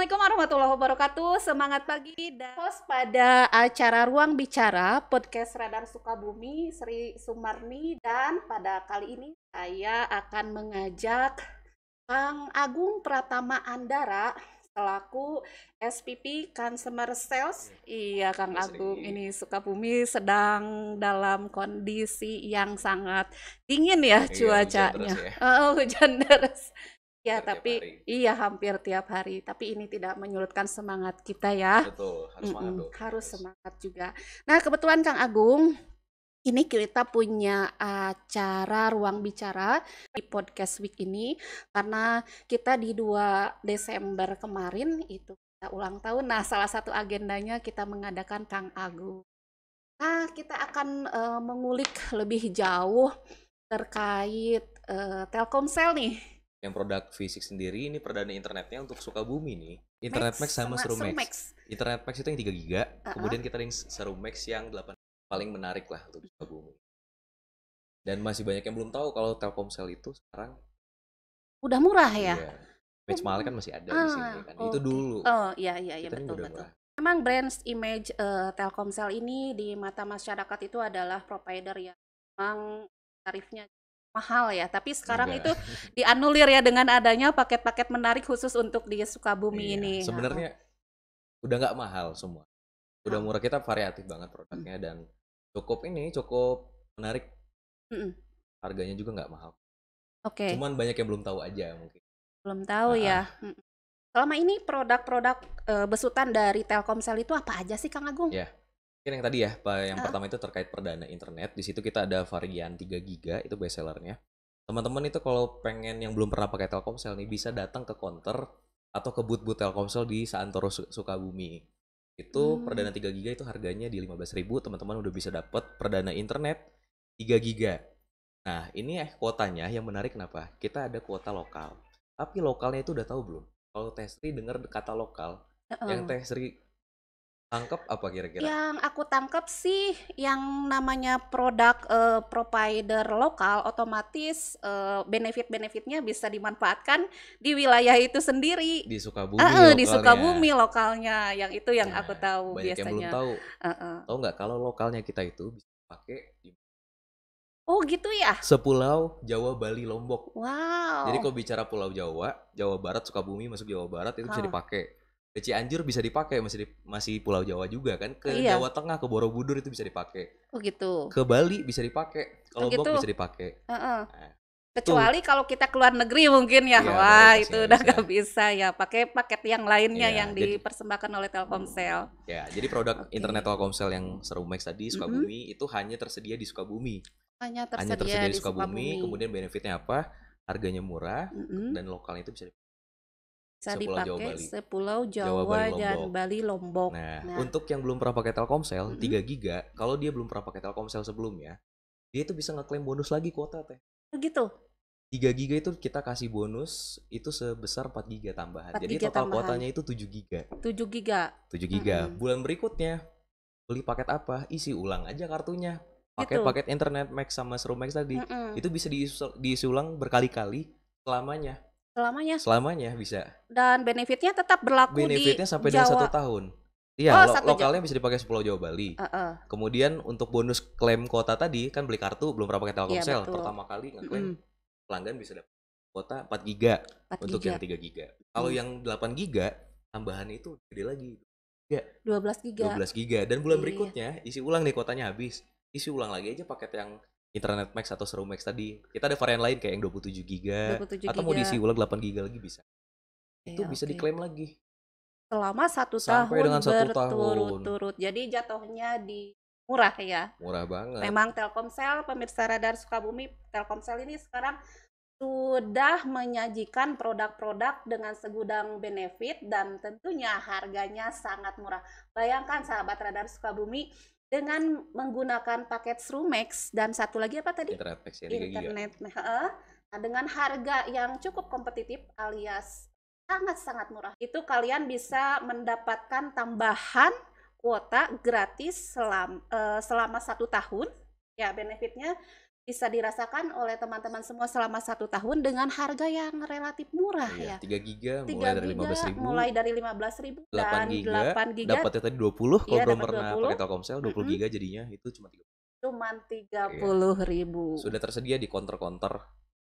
Assalamualaikum warahmatullahi wabarakatuh. Semangat pagi dan host pada acara Ruang Bicara Podcast Radar Sukabumi Sri Sumarni dan pada kali ini saya akan mengajak Kang Agung Pratama Andara selaku SPP Consumer Sales. Iya, Kang Agung, ini Sukabumi sedang dalam kondisi yang sangat dingin ya iya, cuacanya. Ya. Hujan deras, ya. Oh, hujan deras. Ya, hampir tapi iya hampir tiap hari. Tapi ini tidak menyulutkan semangat kita ya. Betul, harus mm -mm, semangat Harus semangat juga. Nah, kebetulan Kang Agung ini kita punya acara ruang bicara di podcast week ini karena kita di 2 Desember kemarin itu kita ulang tahun. Nah, salah satu agendanya kita mengadakan Kang Agung. Nah, kita akan uh, mengulik lebih jauh terkait uh, Telkomsel nih yang produk fisik sendiri ini perdana internetnya untuk Sukabumi nih. Internet Max, Max sama, sama Serum Max. Max. Internet Max itu yang 3 giga, uh -huh. kemudian kita yang Serum Max yang delapan paling menarik lah untuk Sukabumi. Dan masih banyak yang belum tahu kalau Telkomsel itu sekarang udah murah ya. Iya. Max Mahal kan masih ada uh, di ah, sini kan. Okay. Itu dulu. Oh iya iya iya betul betul. Murah. Memang brand image uh, Telkomsel ini di mata masyarakat itu adalah provider yang memang tarifnya mahal ya, tapi sekarang Enggak. Iya. itu dianulir ya dengan adanya paket-paket menarik khusus untuk di Sukabumi iya. ini. Sebenarnya nah. udah nggak mahal semua, udah ah. murah kita variatif banget produknya hmm. dan cukup ini cukup menarik, hmm. harganya juga nggak mahal. Oke. Okay. Cuman banyak yang belum tahu aja mungkin. Belum tahu nah, ya. Selama ini produk-produk eh, besutan dari Telkomsel itu apa aja sih Kang Agung? Ya. Mungkin yang tadi ya, Pak, yang uh. pertama itu terkait perdana internet. Di situ kita ada varian 3 giga itu bestsellernya. Teman-teman itu kalau pengen yang belum pernah pakai Telkomsel nih bisa datang ke counter atau ke but boot Telkomsel di Santoro Sukabumi. Itu hmm. perdana 3 giga itu harganya di 15.000, teman-teman udah bisa dapat perdana internet 3 giga. Nah, ini eh kuotanya yang menarik kenapa? Kita ada kuota lokal. Tapi lokalnya itu udah tahu belum? Kalau Tesri dengar kata lokal, uh -uh. yang Tesri tangkap apa kira-kira? Yang aku tangkap sih yang namanya produk uh, provider lokal otomatis uh, benefit-benefitnya bisa dimanfaatkan di wilayah itu sendiri. Di Sukabumi. Uh, uh, di Sukabumi lokalnya yang itu yang nah, aku tahu banyak biasanya. Yang belum tahu. Uh -uh. Tahu nggak kalau lokalnya kita itu bisa pakai Oh gitu ya? Sepulau Jawa, Bali, Lombok. Wow. Jadi kalau bicara Pulau Jawa, Jawa Barat, Sukabumi masuk Jawa Barat itu oh. bisa dipakai ke Cianjur bisa dipakai masih di, masih Pulau Jawa juga kan ke iya. Jawa Tengah ke Borobudur itu bisa dipakai. Oh gitu. Ke Bali bisa dipakai, ke oh, Lombok gitu. bisa dipakai. Uh -uh. Nah, kecuali kalau kita keluar negeri mungkin ya, iya, wah itu udah gak bisa ya pakai paket yang lainnya iya, yang jadi, dipersembahkan oleh Telkomsel. Ya jadi produk okay. internet Telkomsel yang seru Max tadi Sukabumi mm -hmm. itu hanya tersedia di Sukabumi. Hanya tersedia, hanya tersedia di, Sukabumi. Sukabumi. Kemudian benefitnya apa? Harganya murah mm -hmm. dan lokal itu bisa dipakai. Sari sepulau Jawa Bali. sepulau Jawa, Jawa Bali, dan Bali Lombok. Nah, nah, untuk yang belum pernah pakai Telkomsel mm -hmm. 3 giga, kalau dia belum pernah pakai Telkomsel sebelumnya, dia itu bisa ngeklaim bonus lagi kuota teh. Begitu. 3 giga itu kita kasih bonus itu sebesar 4 giga tambahan. 4 Jadi giga total tambahan. kuotanya itu 7 giga. 7 giga. 7 giga. Mm -hmm. Bulan berikutnya beli paket apa? Isi ulang aja kartunya. Paket gitu. paket internet max sama seru max tadi. Mm -hmm. Itu bisa diisi, diisi ulang berkali-kali selamanya Selamanya. Selamanya bisa. Dan benefitnya tetap berlaku benefitnya di sampai Jawa. dengan satu tahun. Iya, oh, lo lokalnya jam. bisa dipakai sepuluh Jawa Bali. Uh -uh. Kemudian untuk bonus klaim kuota tadi kan beli kartu belum pernah pakai Telkomsel, ya, pertama kali ngeklaim mm -hmm. pelanggan bisa dapat kuota 4 giga untuk yang 3 giga. Kalau hmm. yang 8 giga tambahan itu gede lagi. Ya. 12 giga. 12 giga dan bulan iya. berikutnya isi ulang nih kuotanya habis. Isi ulang lagi aja paket yang internet max atau serum max tadi kita ada varian lain kayak yang 27 giga atau mau diisi ulang 8 giga lagi bisa iya, itu okay. bisa diklaim lagi selama satu Sampai tahun satu berturut-turut jadi jatuhnya di murah ya murah banget memang Telkomsel pemirsa radar Sukabumi Telkomsel ini sekarang sudah menyajikan produk-produk dengan segudang benefit dan tentunya harganya sangat murah. Bayangkan sahabat radar Sukabumi, dengan menggunakan paket Srumex dan satu lagi apa tadi? Internet Max ya, Internet Nah, dengan harga yang cukup kompetitif alias sangat-sangat murah. Itu kalian bisa mendapatkan tambahan kuota gratis selam, eh, selama satu tahun. Ya, benefitnya bisa dirasakan oleh teman-teman semua selama satu tahun dengan harga yang relatif murah iya, ya. 3 giga 3 mulai dari 15 ribu. Mulai dari 15 ribu 8 dan giga, 8 giga. Dapatnya tadi 20 kalau iya, belum pernah 20. pakai Telkomsel 20 mm -hmm. giga jadinya itu cuma 30 cuman 30 iya. puluh ribu. Sudah tersedia di konter-konter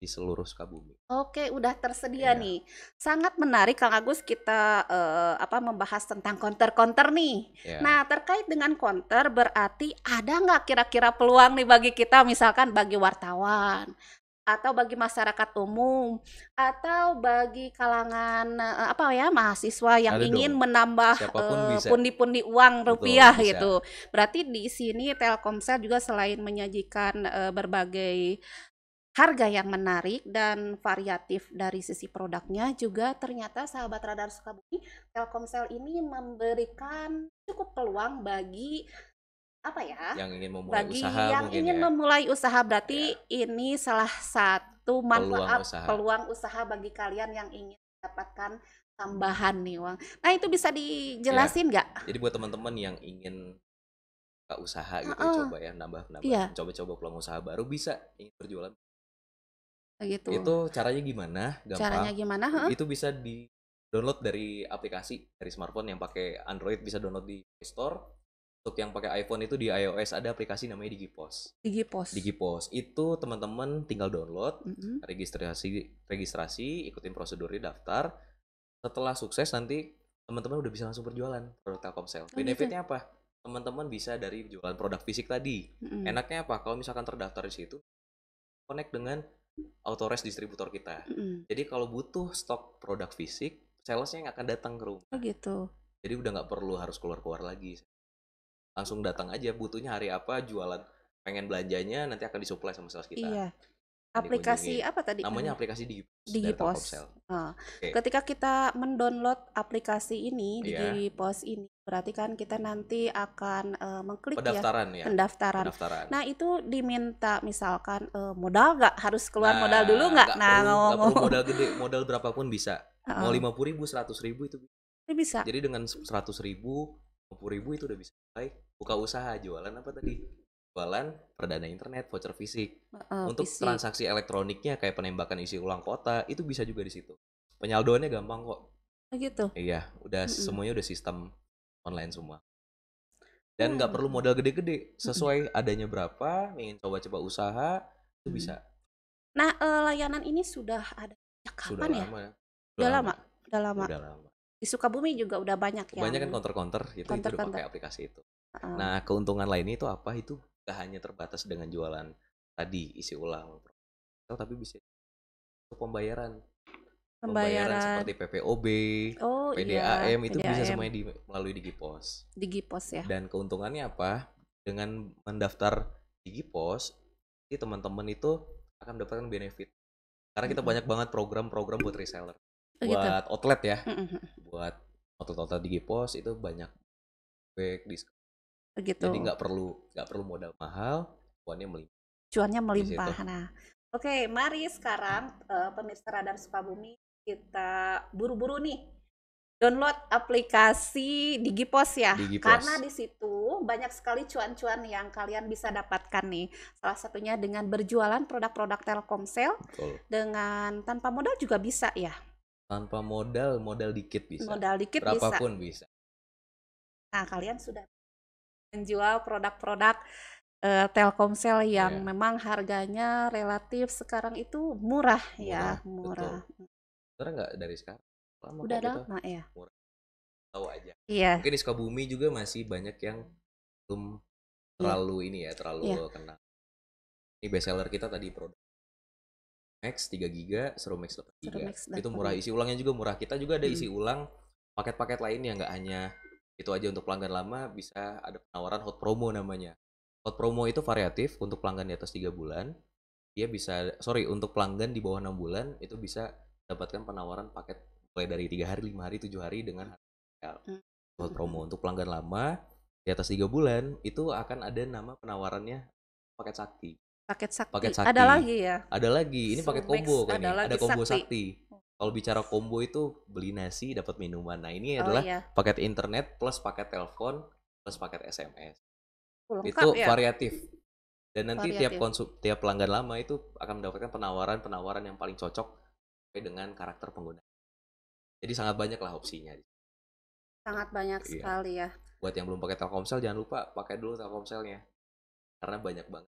di seluruh Sukabumi. Oke, udah tersedia iya. nih. Sangat menarik Kang Agus kita uh, apa membahas tentang konter-konter nih. Iya. Nah, terkait dengan konter berarti ada nggak kira-kira peluang nih bagi kita misalkan bagi wartawan atau bagi masyarakat umum atau bagi kalangan uh, apa ya mahasiswa yang ada ingin dong. menambah eh, pundi-pundi uh, uang rupiah Betul, gitu. Berarti di sini Telkomsel juga selain menyajikan uh, berbagai harga yang menarik dan variatif dari sisi produknya juga ternyata sahabat radar Sukabumi Telkomsel ini memberikan cukup peluang bagi apa ya yang ingin memulai bagi usaha yang ingin ya. memulai usaha berarti ya. ini salah satu manfaat peluang usaha. peluang usaha bagi kalian yang ingin mendapatkan tambahan nih uang Nah itu bisa dijelasin iya. nggak? Ya. Jadi buat teman-teman yang ingin usaha gitu uh -uh. coba ya nambah nambah coba iya. coba-coba peluang usaha baru bisa ingin berjualan gitu. Itu caranya gimana? Gampang. Caranya gimana? Huh? Itu bisa di download dari aplikasi dari smartphone yang pakai Android bisa download di Play Store. Untuk yang pakai iPhone itu di iOS ada aplikasi namanya DigiPos. DigiPos. DigiPos itu teman-teman tinggal download, mm-hmm. registrasi registrasi, ikutin prosedurnya daftar. Setelah sukses nanti teman-teman udah bisa langsung berjualan produk Telkomsel. Oh, gitu. Benefitnya gitu. apa? Teman-teman bisa dari jualan produk fisik tadi. Mm-hmm. Enaknya apa? Kalau misalkan terdaftar di situ, connect dengan Authorized distributor kita. Mm. Jadi kalau butuh stok produk fisik, salesnya nggak akan datang ke rumah. Oh gitu. Jadi udah nggak perlu harus keluar-keluar lagi. Langsung datang aja, butuhnya hari apa, jualan pengen belanjanya nanti akan disuplai sama sales kita. Iya aplikasi apa tadi namanya aplikasi Digipos, Digipos. Uh, ah. okay. Ketika kita mendownload aplikasi ini yeah. Digipos ini berarti kan kita nanti akan uh, mengklik ya pendaftaran ya, ya. Pendaftaran. pendaftaran. Nah itu diminta misalkan uh, modal nggak harus keluar nah, modal dulu nggak? Nah perlu, ngomong. perlu modal gede modal berapapun bisa uh mau lima puluh ribu seratus ribu itu bisa. Jadi dengan seratus ribu puluh ribu itu udah bisa Baik, buka usaha jualan apa tadi jualan perdana internet voucher fisik. Uh, Untuk fisik. transaksi elektroniknya kayak penembakan isi ulang kota itu bisa juga di situ. Penyaldoannya gampang kok. Oh, gitu. Iya, udah mm -hmm. semuanya udah sistem online semua. Dan nggak hmm. perlu modal gede-gede, sesuai adanya berapa, ingin coba-coba usaha itu bisa. Nah, uh, layanan ini sudah ada ya, kapan sudah ya? Lama, ya? sudah sudah lama. lama. lama. Sudah lama. Di Sukabumi juga udah banyak ya. Banyak kan counter-counter gitu, konter itu pakai aplikasi itu. Nah, keuntungan lainnya itu apa itu gak hanya terbatas dengan jualan tadi isi ulang oh, tapi bisa pembayaran pembayaran, pembayaran seperti PPOB, oh, PDAM iya, itu PDAM. bisa semuanya di, melalui Digipos. Digipos ya. Dan keuntungannya apa? Dengan mendaftar Digipos, jadi teman-teman itu akan mendapatkan benefit. Karena kita mm -hmm. banyak banget program-program buat reseller, oh, gitu. buat gitu. outlet ya, mm -hmm. buat outlet-outlet Digipos itu banyak back diskon gitu. Jadi nggak perlu nggak perlu modal mahal, cuannya melimpah. Cuannya melimpah. Nah, oke, okay, mari sekarang uh, pemirsa Radar Sukabumi kita buru-buru nih download aplikasi Digipos ya, Digipos. karena di situ banyak sekali cuan-cuan yang kalian bisa dapatkan nih. Salah satunya dengan berjualan produk-produk Telkomsel, Betul. dengan tanpa modal juga bisa ya. Tanpa modal, modal dikit bisa. Modal dikit Berapapun bisa. bisa. Nah, kalian sudah menjual produk-produk uh, Telkomsel yang yeah. memang harganya relatif sekarang itu murah, murah ya, murah. Hmm. Sekarang nggak dari sekarang? Lama Udah gitu. lama gitu. ya. Murah. Tahu aja. Iya. Yeah. Mungkin di Sukabumi juga masih banyak yang belum iya. terlalu ini ya, terlalu yeah. kenal. Ini seller kita tadi produk Max 3 giga, Seru Max 3 giga. itu murah isi ulangnya juga murah. Kita juga ada hmm. isi ulang paket-paket lain yang nggak hanya itu aja untuk pelanggan lama bisa ada penawaran hot promo namanya. Hot promo itu variatif untuk pelanggan di atas 3 bulan. Dia bisa sorry untuk pelanggan di bawah 6 bulan itu bisa dapatkan penawaran paket mulai dari tiga hari, lima hari, tujuh hari dengan harga hmm. hot promo. Untuk pelanggan lama di atas 3 bulan itu akan ada nama penawarannya paket sakti. Paket sakti. Paket sakti. Ada lagi ya. Ada lagi. Ini so, paket combo kan. Ada, ya? ada combo sakti. sakti kalau bicara combo itu beli nasi dapat minuman. Nah, ini oh, adalah iya. paket internet plus paket telepon plus paket SMS. Oh, lengkap, itu ya? variatif. Dan nanti variatif. tiap konsum tiap pelanggan lama itu akan mendapatkan penawaran-penawaran yang paling cocok dengan karakter pengguna. Jadi sangat banyak lah opsinya. Sangat banyak iya. sekali ya. Buat yang belum pakai Telkomsel jangan lupa pakai dulu Telkomselnya. Karena banyak banget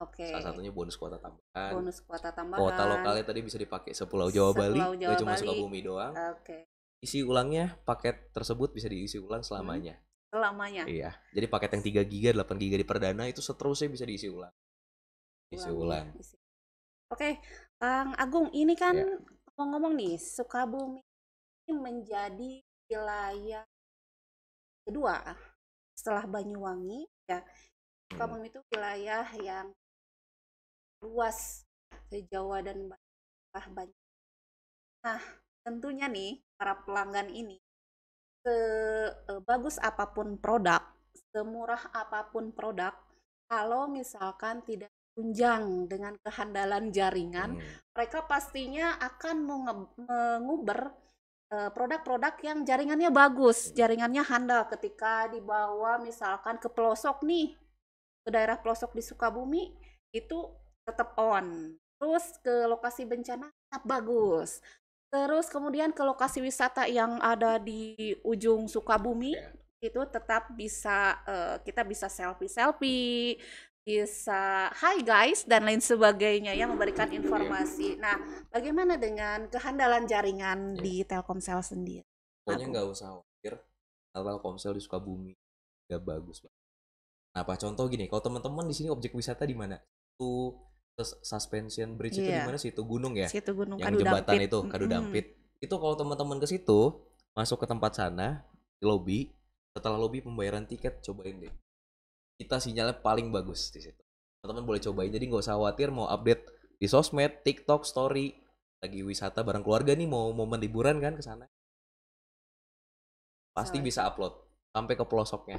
Okay. Salah satunya bonus kuota tambahan. Bonus kuota tambahan. Kuota lokalnya tadi bisa dipakai sepulau Jawa sepulau Bali, Jawa cuma Bali. bumi doang. Oke. Okay. Isi ulangnya paket tersebut bisa diisi ulang selamanya. Hmm, selamanya. Iya. Jadi paket yang 3 giga, 8 giga di perdana itu seterusnya bisa diisi ulang. Isi ulang. Iya, ulang. Oke, okay. Kang Agung, ini kan ya. ngomong-ngomong nih Sukabumi ini menjadi wilayah kedua setelah Banyuwangi ya. Hmm. Sukabumi itu wilayah yang luas ke Jawa dan banyak. Nah, tentunya nih para pelanggan ini sebagus e, apapun produk, semurah apapun produk, kalau misalkan tidak tunjang dengan kehandalan jaringan, hmm. mereka pastinya akan menguber e, produk-produk yang jaringannya bagus, hmm. jaringannya handal ketika dibawa misalkan ke pelosok nih, ke daerah pelosok di Sukabumi, itu tetap on. Terus ke lokasi bencana tetap bagus. Terus kemudian ke lokasi wisata yang ada di ujung Sukabumi yeah. itu tetap bisa uh, kita bisa selfie-selfie, bisa hi guys dan lain sebagainya yang memberikan iya. informasi. Nah, bagaimana dengan kehandalan jaringan yeah. di Telkomsel sendiri? Pokoknya nggak usah khawatir. Telkomsel di Sukabumi udah bagus banget. Nah, apa contoh gini, kalau teman-teman di sini objek wisata di mana? Tuh suspension bridge yeah. itu di iya. mana Itu gunung ya? Situ gunung. Yang Kadu jembatan Dampit. itu, Kadu mm. Dampit. Itu kalau teman-teman ke situ masuk ke tempat sana, lobby, setelah lobby pembayaran tiket cobain deh. Kita sinyalnya paling bagus di situ. Teman-teman boleh cobain. Jadi nggak usah khawatir mau update di sosmed, TikTok, story, lagi wisata bareng keluarga nih mau momen liburan kan ke sana. Pasti Sorry. bisa upload sampai ke pelosoknya.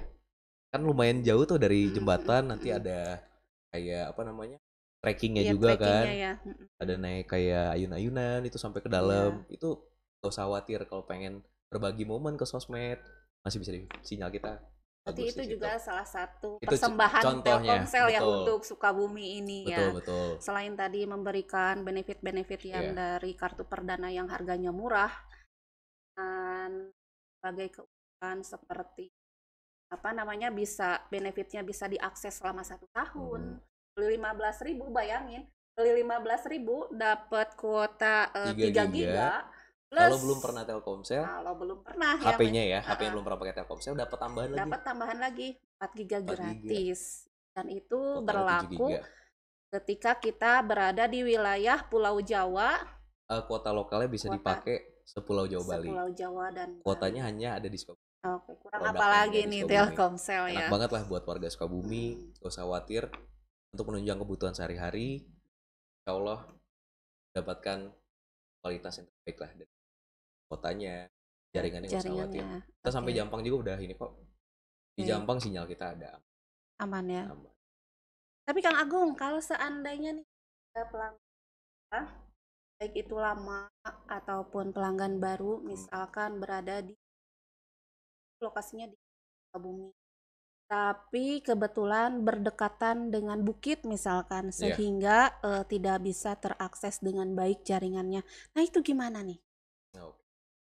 Kan lumayan jauh tuh dari jembatan nanti ada kayak apa namanya? trekkingnya ya, juga kan ya. ada naik kayak ayun-ayunan itu sampai ke iya. dalam ya. itu gak usah khawatir kalau pengen berbagi momen ke sosmed masih bisa di sinyal kita Berarti itu juga itu. salah satu persembahan contohnya, Telkomsel betul. yang untuk Sukabumi ini ya. betul, ya. Betul. Selain tadi memberikan benefit-benefit yang yeah. dari kartu perdana yang harganya murah dan sebagai keuntungan seperti apa namanya bisa benefitnya bisa diakses selama satu tahun. Hmm beli belas ribu bayangin beli belas ribu dapat kuota uh, giga, giga Plus, kalau belum pernah Telkomsel, kalau belum pernah HP-nya ya, HP uh, yang belum pernah pakai Telkomsel dapat tambahan dapet lagi. Dapat tambahan lagi 4 giga gratis. Giga. Dan itu Total berlaku ketika kita berada di wilayah Pulau Jawa. Uh, kuota lokalnya bisa kuota, dipakai sepulau Jawa Bali. Pulau Jawa dan kuotanya Bali. hanya ada di Sukabumi. Oke, kurang apa lagi nih Telkomsel ya. Enak banget lah buat warga Sukabumi, hmm. gak usah khawatir untuk menunjang kebutuhan sehari-hari. Insya Allah dapatkan kualitas yang terbaik lah dari kotanya, jaringannya nggak usah khawatir. Kita okay. sampai Jampang juga udah ini kok. Di okay. Iya. Jampang sinyal kita ada aman ya. Aman. Tapi Kang Agung, kalau seandainya nih ada pelanggan baik itu lama ataupun pelanggan baru, hmm. misalkan berada di lokasinya di Bumi tapi kebetulan berdekatan dengan bukit misalkan iya. sehingga yeah. uh, tidak bisa terakses dengan baik jaringannya. Nah itu gimana nih? Oh.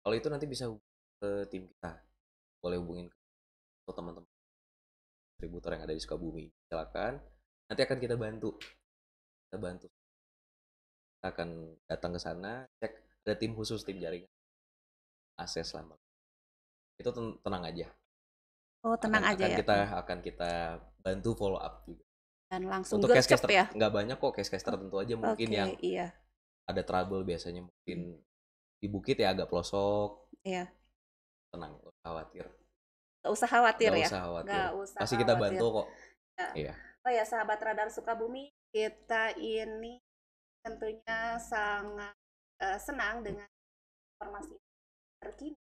Kalau itu nanti bisa ke tim kita, boleh hubungin ke teman-teman distributor yang ada di Sukabumi. Silakan, nanti akan kita bantu, kita bantu. Kita akan datang ke sana, cek ada tim khusus tim jaringan, akses lama. Itu tenang aja Oh tenang akan, aja akan ya. Kita akan kita bantu follow up juga. Dan langsung untuk case caster ya? nggak banyak kok case caster tentu aja mungkin okay, yang iya. ada trouble biasanya mungkin hmm. di bukit ya agak pelosok. Iya. Tenang, khawatir. Gak usah khawatir gak ya. Usah khawatir. Gak usah Pasti kita bantu kok. Ya. Iya. Oh ya sahabat radar Sukabumi, kita ini tentunya sangat uh, senang dengan informasi terkini.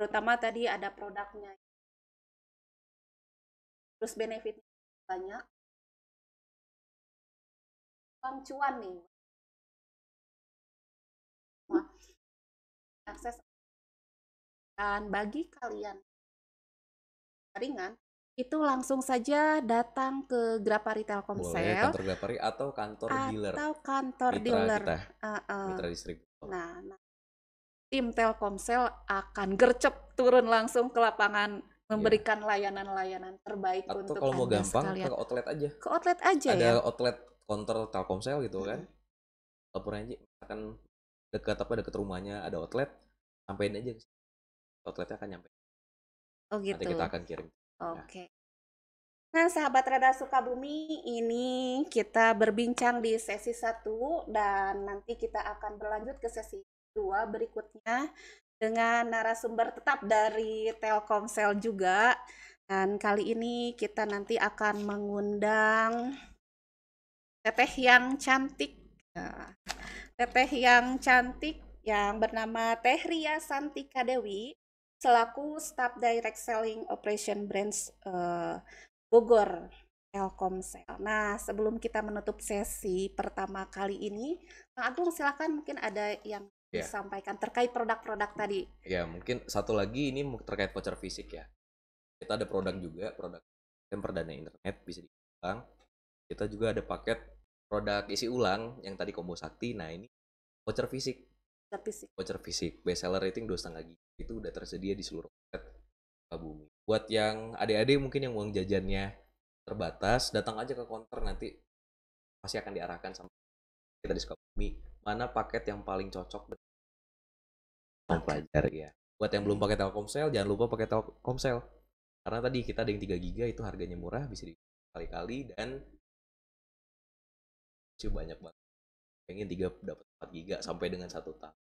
Terutama tadi ada produknya terus benefit banyak uang cuan nih akses dan bagi kalian ringan itu langsung saja datang ke Grapari Telkomsel Boleh, kantor Grapari atau kantor atau dealer atau kantor mitra dealer uh, uh. mitra distributor nah, nah tim Telkomsel akan gercep turun langsung ke lapangan memberikan layanan-layanan yeah. terbaik Atau untuk kalau mau gampang sekalian. ke outlet aja ke outlet aja ada ya outlet counter Telkomsel gitu hmm. kan laporan aja akan dekat apa dekat rumahnya ada outlet sampein aja outletnya akan nyampe oh gitu nanti kita akan kirim nah. oke okay. nah. Nah, sahabat Radar Sukabumi, ini kita berbincang di sesi 1 dan nanti kita akan berlanjut ke sesi 2 berikutnya dengan narasumber tetap dari Telkomsel juga. Dan kali ini kita nanti akan mengundang teteh yang cantik. Nah, teteh yang cantik yang bernama Teh Ria Santika Dewi selaku Staff Direct Selling Operation Branch uh, Bogor Telkomsel. Nah, sebelum kita menutup sesi pertama kali ini, Kang Agung silakan mungkin ada yang yeah. disampaikan terkait produk-produk tadi. Ya, yeah, mungkin satu lagi ini terkait voucher fisik ya. Kita ada produk juga, produk dan perdana internet bisa diulang. Kita juga ada paket produk isi ulang yang tadi combo sakti. Nah, ini voucher fisik. Voucher fisik. Voucher fisik. Best seller rating setengah giga itu udah tersedia di seluruh paket bumi. Buat yang adik-adik mungkin yang uang jajannya terbatas, datang aja ke konter nanti pasti akan diarahkan sama kita di Sukabumi mana paket yang paling cocok pelajar ya. Buat yang belum hmm. pakai Telkomsel jangan lupa pakai Telkomsel. Karena tadi kita ada yang 3 giga itu harganya murah bisa dikali-kali dan coba banyak banget. Pengen 3 dapat 4 giga sampai dengan satu tahun.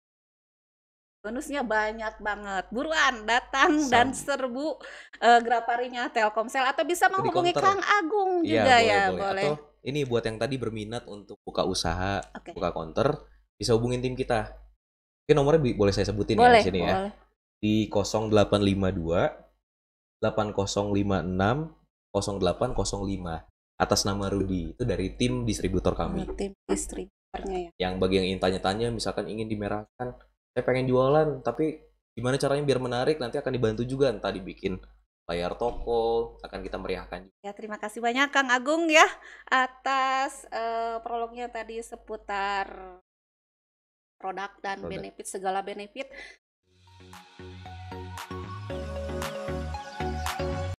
Bonusnya banyak banget. Buruan datang Sam. dan serbu uh, Graparinya Telkomsel atau bisa menghubungi Kang Agung iya, juga ya, boleh. Ya, boleh. boleh. Atau ini buat yang tadi berminat untuk buka usaha, okay. buka konter, bisa hubungin tim kita. Oke, nomornya boleh saya sebutin ya boleh, ya di sini ya? boleh. ya. Di 0852 8056 0805 atas nama Rudi itu dari tim distributor kami. Nah, tim distributornya ya. Yang bagi yang ingin tanya-tanya, misalkan ingin dimerahkan, saya pengen jualan, tapi gimana caranya biar menarik? Nanti akan dibantu juga, entah dibikin bayar toko akan kita meriahkan. Ya terima kasih banyak Kang Agung ya atas uh, prolognya tadi seputar produk dan benefit segala benefit